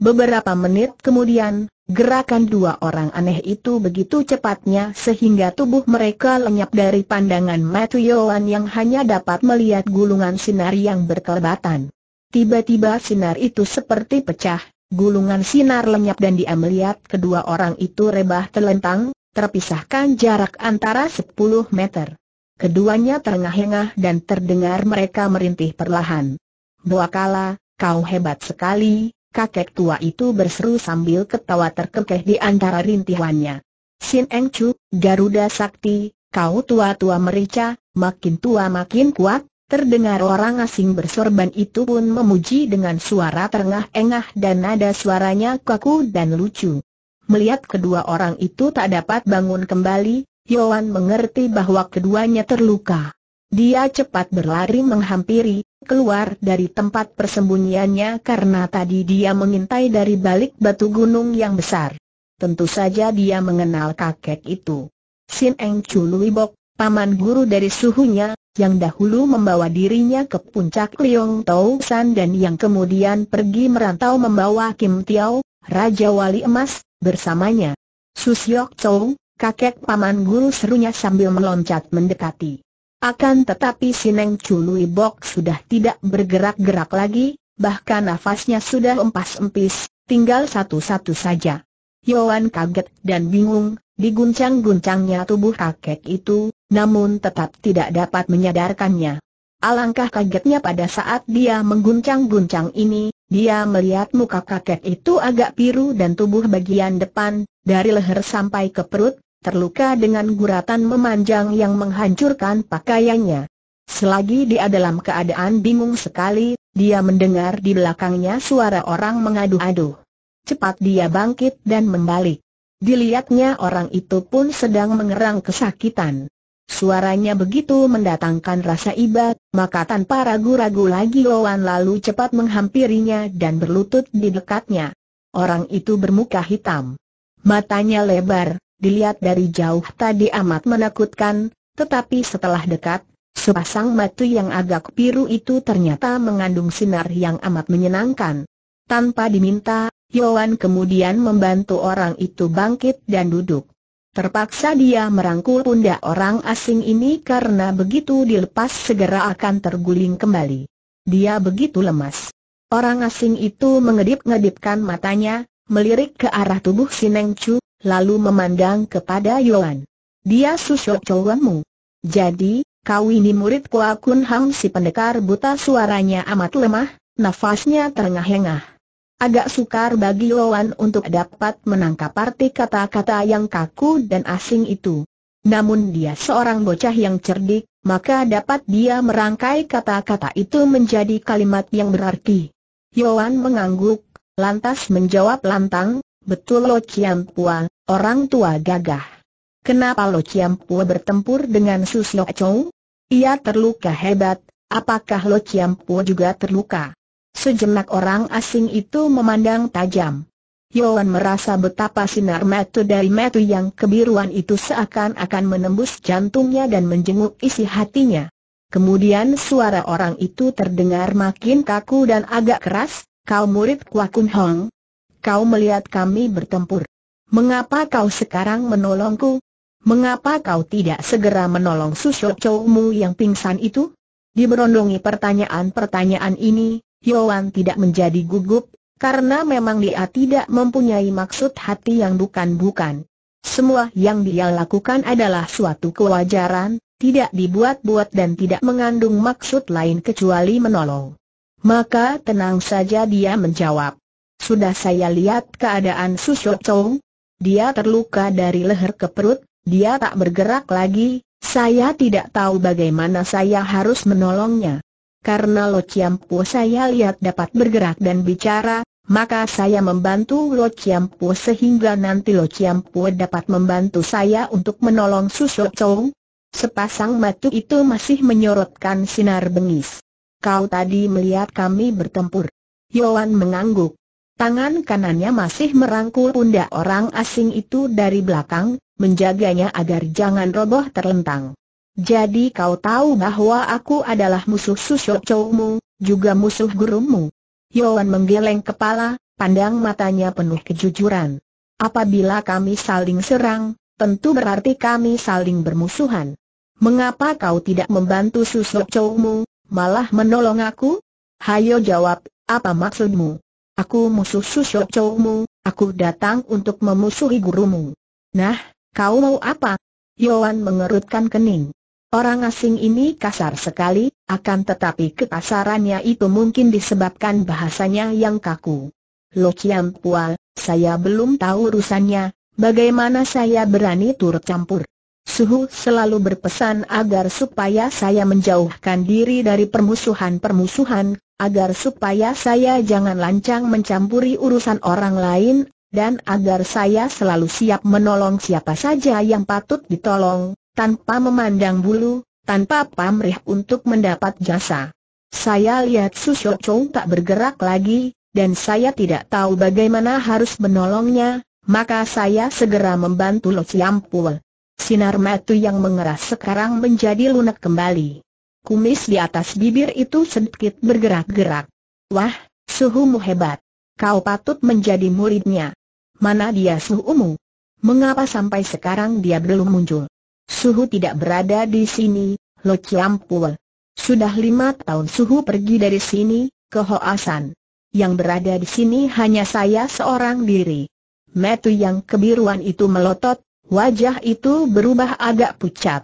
Beberapa menit kemudian, gerakan dua orang aneh itu begitu cepatnya sehingga tubuh mereka lenyap dari pandangan Matthew Yohan yang hanya dapat melihat gulungan sinar yang berkelebatan. Tiba-tiba sinar itu seperti pecah, gulungan sinar lenyap dan dia melihat kedua orang itu rebah telentang, terpisahkan jarak antara 10 meter. Keduanya terengah-engah dan terdengar mereka merintih perlahan. Doa kala, kau hebat sekali, kakek tua itu berseru sambil ketawa terkekeh di antara rintihannya. Sin Eng Chu, Garuda Sakti, kau tua-tua merica, makin tua makin kuat, terdengar orang asing bersorban itu pun memuji dengan suara terengah-engah dan nada suaranya kaku dan lucu. Melihat kedua orang itu tak dapat bangun kembali, Yoan mengerti bahwa keduanya terluka. Dia cepat berlari menghampiri, keluar dari tempat persembunyiannya karena tadi dia mengintai dari balik batu gunung yang besar. Tentu saja dia mengenal kakek itu. Sin Eng Chuluibok, paman guru dari suhunya, yang dahulu membawa dirinya ke puncak Liong Tau San dan yang kemudian pergi merantau membawa Kim Tiao, Raja Wali Emas, bersamanya. Susyok Chou, kakek paman guru serunya sambil meloncat mendekati. Akan tetapi Sineng Chului Bok sudah tidak bergerak-gerak lagi, bahkan nafasnya sudah empas-empis, tinggal satu-satu saja. Yohan kaget dan bingung, diguncang-guncangnya tubuh kakek itu, namun tetap tidak dapat menyadarkannya. Alangkah kagetnya pada saat dia mengguncang-guncang ini, dia melihat muka kakek itu agak biru dan tubuh bagian depan, dari leher sampai ke perut, terluka dengan guratan memanjang yang menghancurkan pakaiannya. Selagi dia dalam keadaan bingung sekali, dia mendengar di belakangnya suara orang mengadu-adu. Cepat dia bangkit dan membalik. Dilihatnya orang itu pun sedang mengerang kesakitan. Suaranya begitu mendatangkan rasa iba, maka tanpa ragu-ragu lagi Loan lalu cepat menghampirinya dan berlutut di dekatnya. Orang itu bermuka hitam. Matanya lebar, dilihat dari jauh tadi amat menakutkan, tetapi setelah dekat, sepasang mata yang agak biru itu ternyata mengandung sinar yang amat menyenangkan. Tanpa diminta, Yoan kemudian membantu orang itu bangkit dan duduk. Terpaksa dia merangkul pundak orang asing ini karena begitu dilepas segera akan terguling kembali. Dia begitu lemas. Orang asing itu mengedip-ngedipkan matanya, melirik ke arah tubuh Sinengcu lalu memandang kepada Yuan. Dia susuk cowokmu. Jadi, kau ini murid Kua Kun Hang si pendekar buta suaranya amat lemah, nafasnya terengah-engah. Agak sukar bagi Yuan untuk dapat menangkap arti kata-kata yang kaku dan asing itu. Namun dia seorang bocah yang cerdik, maka dapat dia merangkai kata-kata itu menjadi kalimat yang berarti. Yuan mengangguk, lantas menjawab lantang, Betul Lo Pua, orang tua gagah. Kenapa Lo Pua bertempur dengan Suslo Chow? Ia terluka hebat, apakah Lo Pua juga terluka? Sejenak orang asing itu memandang tajam. Yohan merasa betapa sinar metu dari metu yang kebiruan itu seakan-akan menembus jantungnya dan menjenguk isi hatinya. Kemudian suara orang itu terdengar makin kaku dan agak keras, kau murid Kun Hong, kau melihat kami bertempur. Mengapa kau sekarang menolongku? Mengapa kau tidak segera menolong susuk cowokmu yang pingsan itu? Diberondongi pertanyaan-pertanyaan ini, Yohan tidak menjadi gugup, karena memang dia tidak mempunyai maksud hati yang bukan-bukan. Semua yang dia lakukan adalah suatu kewajaran, tidak dibuat-buat dan tidak mengandung maksud lain kecuali menolong. Maka tenang saja dia menjawab. Sudah saya lihat keadaan Susho Chong. Dia terluka dari leher ke perut, dia tak bergerak lagi, saya tidak tahu bagaimana saya harus menolongnya. Karena Lo Chiampu saya lihat dapat bergerak dan bicara, maka saya membantu Lo Chiampu sehingga nanti Lo Chiampu dapat membantu saya untuk menolong Susho Chong. Sepasang mata itu masih menyorotkan sinar bengis. Kau tadi melihat kami bertempur. Yohan mengangguk. Tangan kanannya masih merangkul pundak orang asing itu dari belakang, menjaganya agar jangan roboh terlentang. Jadi kau tahu bahwa aku adalah musuh susuk juga musuh gurumu. Yoan menggeleng kepala, pandang matanya penuh kejujuran. Apabila kami saling serang, tentu berarti kami saling bermusuhan. Mengapa kau tidak membantu susuk malah menolong aku? Hayo jawab, apa maksudmu? Aku musuh susuk cowokmu, aku datang untuk memusuhi gurumu. Nah, kau mau apa? Yoan mengerutkan kening. Orang asing ini kasar sekali, akan tetapi kekasarannya itu mungkin disebabkan bahasanya yang kaku. Lo Chiam Pua, saya belum tahu urusannya, bagaimana saya berani turut campur? Suhu selalu berpesan agar supaya saya menjauhkan diri dari permusuhan-permusuhan, agar supaya saya jangan lancang mencampuri urusan orang lain, dan agar saya selalu siap menolong siapa saja yang patut ditolong, tanpa memandang bulu, tanpa pamrih untuk mendapat jasa. Saya lihat Shou Chou tak bergerak lagi, dan saya tidak tahu bagaimana harus menolongnya, maka saya segera membantu Lo Siampul. Sinar matu yang mengeras sekarang menjadi lunak kembali. Kumis di atas bibir itu sedikit bergerak-gerak. Wah, suhu mu hebat. Kau patut menjadi muridnya. Mana dia suhu suhumu? Mengapa sampai sekarang dia belum muncul? Suhu tidak berada di sini, Lo ciampul. Sudah lima tahun Suhu pergi dari sini, ke Hoasan. Yang berada di sini hanya saya seorang diri. Metu yang kebiruan itu melotot, Wajah itu berubah agak pucat.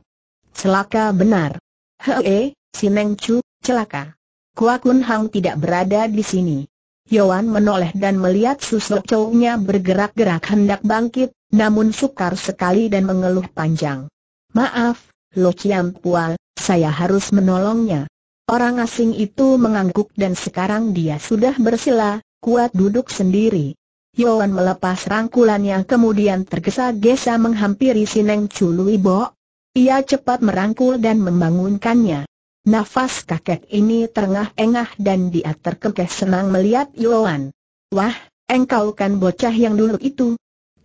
Celaka benar. Hee, si Neng Chu, celaka. Kua Kun Hang tidak berada di sini. Yoan menoleh dan melihat susuk cowoknya bergerak-gerak hendak bangkit, namun sukar sekali dan mengeluh panjang. Maaf, Lo Chiam Pual, saya harus menolongnya. Orang asing itu mengangguk dan sekarang dia sudah bersila, kuat duduk sendiri. Yoan melepas rangkulan yang kemudian tergesa-gesa menghampiri Sineng Chului Bo. Ia cepat merangkul dan membangunkannya. Nafas kakek ini terengah-engah dan dia terkekeh senang melihat Yoan. Wah, engkau kan bocah yang dulu itu.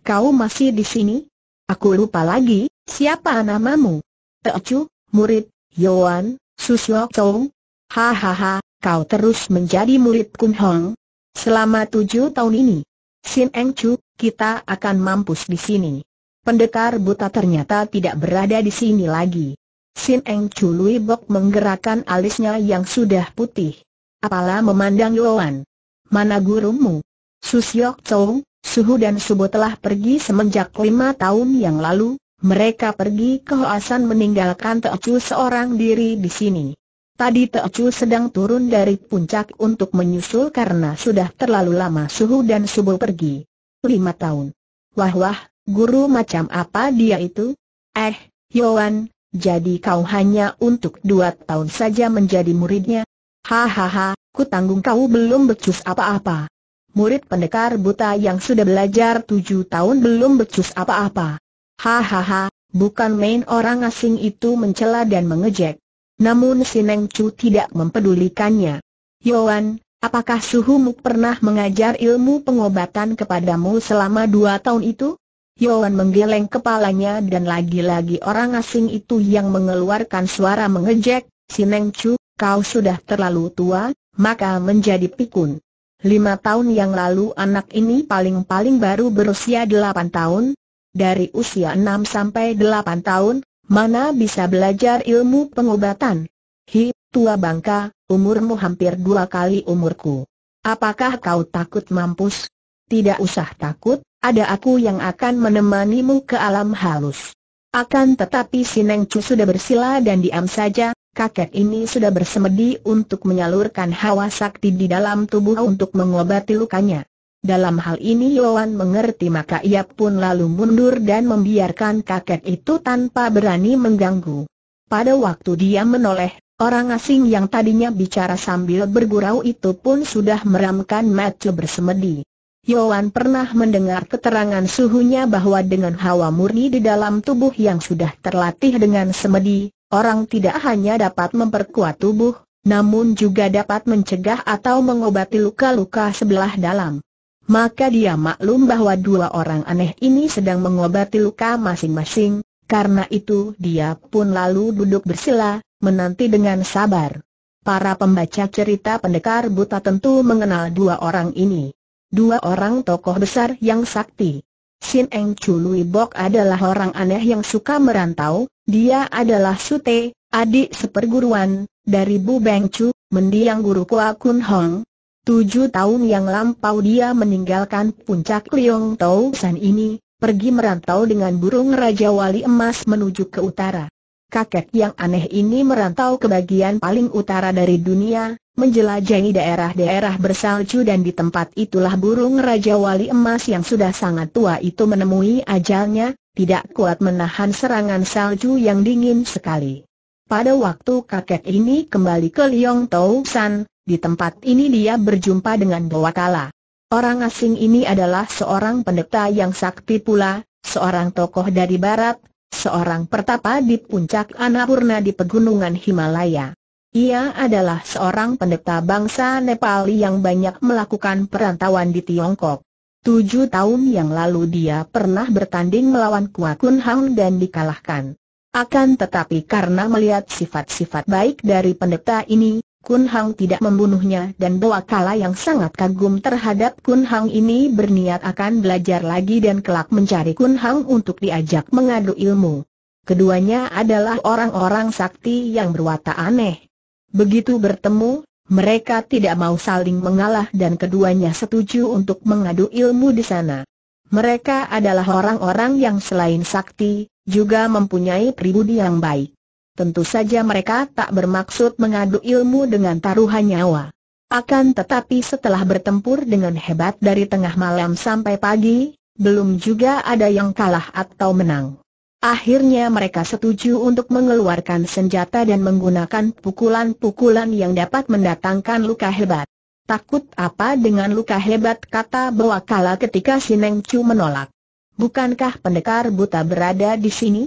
Kau masih di sini? Aku lupa lagi, siapa namamu? Teocu, murid, Yoan, Susyo Chong. Hahaha, kau terus menjadi murid Kun Hong. Selama tujuh tahun ini, Sin Eng Chu, kita akan mampus di sini. Pendekar buta ternyata tidak berada di sini lagi. Sin Eng Chu Lui Bok menggerakkan alisnya yang sudah putih. Apalah memandang Yuan. Mana gurumu? Susyok Chow, Suhu dan Subo telah pergi semenjak lima tahun yang lalu. Mereka pergi ke Hoasan meninggalkan Chu seorang diri di sini. Tadi Teocu sedang turun dari puncak untuk menyusul karena sudah terlalu lama suhu dan subuh pergi. Lima tahun. Wah wah, guru macam apa dia itu? Eh, Yohan, jadi kau hanya untuk dua tahun saja menjadi muridnya? Hahaha, ku tanggung kau belum becus apa-apa. Murid pendekar buta yang sudah belajar tujuh tahun belum becus apa-apa. Hahaha, bukan main orang asing itu mencela dan mengejek. Namun Sineng Chu tidak mempedulikannya. Yoan, apakah suhumu pernah mengajar ilmu pengobatan kepadamu selama dua tahun itu? Yoan menggeleng kepalanya dan lagi-lagi orang asing itu yang mengeluarkan suara mengejek, Sineng Chu, kau sudah terlalu tua, maka menjadi pikun. Lima tahun yang lalu anak ini paling-paling baru berusia delapan tahun. Dari usia enam sampai delapan tahun, mana bisa belajar ilmu pengobatan? Hi, tua bangka, umurmu hampir dua kali umurku. Apakah kau takut mampus? Tidak usah takut, ada aku yang akan menemanimu ke alam halus. Akan tetapi si Neng Cu sudah bersila dan diam saja, kakek ini sudah bersemedi untuk menyalurkan hawa sakti di dalam tubuh untuk mengobati lukanya. Dalam hal ini Yoan mengerti maka ia pun lalu mundur dan membiarkan kakek itu tanpa berani mengganggu. Pada waktu dia menoleh, orang asing yang tadinya bicara sambil bergurau itu pun sudah meramkan mata bersemedi. Yoan pernah mendengar keterangan suhunya bahwa dengan hawa murni di dalam tubuh yang sudah terlatih dengan semedi, orang tidak hanya dapat memperkuat tubuh, namun juga dapat mencegah atau mengobati luka-luka sebelah dalam maka dia maklum bahwa dua orang aneh ini sedang mengobati luka masing-masing, karena itu dia pun lalu duduk bersila, menanti dengan sabar. Para pembaca cerita pendekar buta tentu mengenal dua orang ini. Dua orang tokoh besar yang sakti. Sin Eng Chu Lui Bok adalah orang aneh yang suka merantau, dia adalah Sute, adik seperguruan, dari Bu Beng Chu, mendiang guru Kua Kun Hong, Tujuh tahun yang lampau dia meninggalkan puncak Liong Tau San ini, pergi merantau dengan burung Raja Wali Emas menuju ke utara. Kakek yang aneh ini merantau ke bagian paling utara dari dunia, menjelajahi daerah-daerah bersalju dan di tempat itulah burung Raja Wali Emas yang sudah sangat tua itu menemui ajalnya, tidak kuat menahan serangan salju yang dingin sekali. Pada waktu kakek ini kembali ke Liong Tau San, di tempat ini dia berjumpa dengan Bawakala. Orang asing ini adalah seorang pendeta yang sakti pula, seorang tokoh dari barat, seorang pertapa di puncak Annapurna di pegunungan Himalaya. Ia adalah seorang pendeta bangsa Nepal yang banyak melakukan perantauan di Tiongkok. Tujuh tahun yang lalu dia pernah bertanding melawan Kun Hang dan dikalahkan. Akan tetapi karena melihat sifat-sifat baik dari pendeta ini, Kun Hang tidak membunuhnya dan Boa Kala yang sangat kagum terhadap Kun Hang ini berniat akan belajar lagi dan kelak mencari Kun Hang untuk diajak mengadu ilmu. Keduanya adalah orang-orang sakti yang berwatak aneh. Begitu bertemu, mereka tidak mau saling mengalah dan keduanya setuju untuk mengadu ilmu di sana. Mereka adalah orang-orang yang selain sakti, juga mempunyai pribudi yang baik. Tentu saja mereka tak bermaksud mengadu ilmu dengan taruhan nyawa. Akan tetapi setelah bertempur dengan hebat dari tengah malam sampai pagi, belum juga ada yang kalah atau menang. Akhirnya mereka setuju untuk mengeluarkan senjata dan menggunakan pukulan-pukulan yang dapat mendatangkan luka hebat. Takut apa dengan luka hebat kata kala ketika Sineng Chu menolak. Bukankah pendekar buta berada di sini?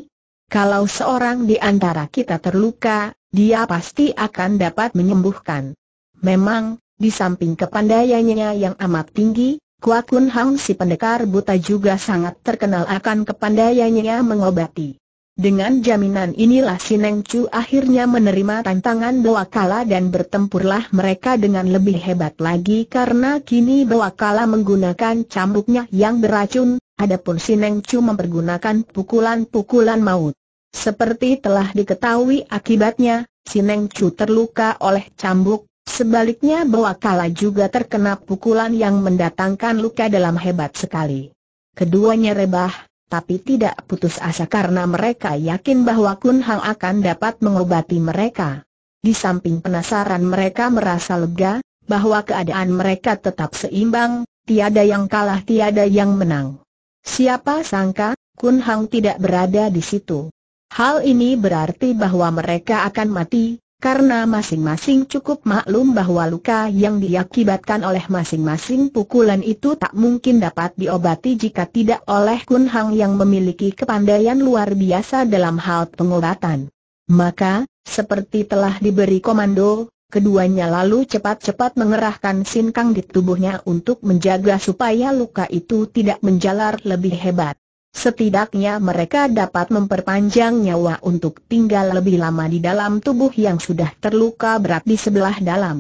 Kalau seorang di antara kita terluka, dia pasti akan dapat menyembuhkan. Memang, di samping kepandaiannya yang amat tinggi, Kwa Kun Hang si pendekar buta juga sangat terkenal akan kepandaiannya mengobati. Dengan jaminan inilah si Neng Chu akhirnya menerima tantangan Bawa Kala dan bertempurlah mereka dengan lebih hebat lagi karena kini Bawa Kala menggunakan cambuknya yang beracun, adapun si Neng Chu mempergunakan pukulan-pukulan maut. Seperti telah diketahui akibatnya, si Neng Chu terluka oleh cambuk, sebaliknya Boa Kala juga terkena pukulan yang mendatangkan luka dalam hebat sekali. Keduanya rebah, tapi tidak putus asa karena mereka yakin bahwa Kun Hang akan dapat mengobati mereka. Di samping penasaran mereka merasa lega, bahwa keadaan mereka tetap seimbang, tiada yang kalah tiada yang menang. Siapa sangka, Kun Hang tidak berada di situ. Hal ini berarti bahwa mereka akan mati, karena masing-masing cukup maklum bahwa luka yang diakibatkan oleh masing-masing pukulan itu tak mungkin dapat diobati jika tidak oleh Kun Hang yang memiliki kepandaian luar biasa dalam hal pengobatan. Maka, seperti telah diberi komando, keduanya lalu cepat-cepat mengerahkan sinkang di tubuhnya untuk menjaga supaya luka itu tidak menjalar lebih hebat. Setidaknya mereka dapat memperpanjang nyawa untuk tinggal lebih lama di dalam tubuh yang sudah terluka berat di sebelah dalam.